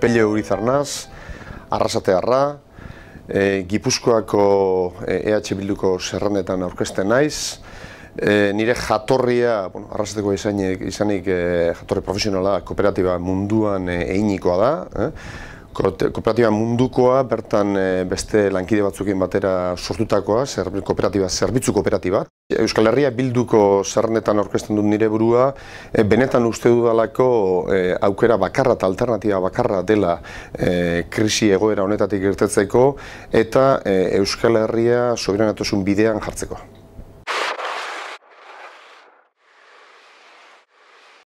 Pelle Urizarnaz, Arrasatearra, e, Gipuzkoako EH Bilduko Serranetan aurkezten naiz, e, nire jatorria, bueno, arrasateko izanik, izanik e, jatorri profesionala kooperatiba munduan e, eginikoa da, eh? Kooperatiba mundukoa, bertan eh, beste lankide batzukin batera sortutakoa, kooperatiba, zerbitzu kooperatiba. Euskal Herria bilduko zerrenetan orkesten dut nire burua, eh, benetan uste dudalako eh, aukera bakarra eta alternatiba bakarra dela krisi egoera honetatik irtetzeko, eta Euskal Herria soberanatuzun bidean jartzeko.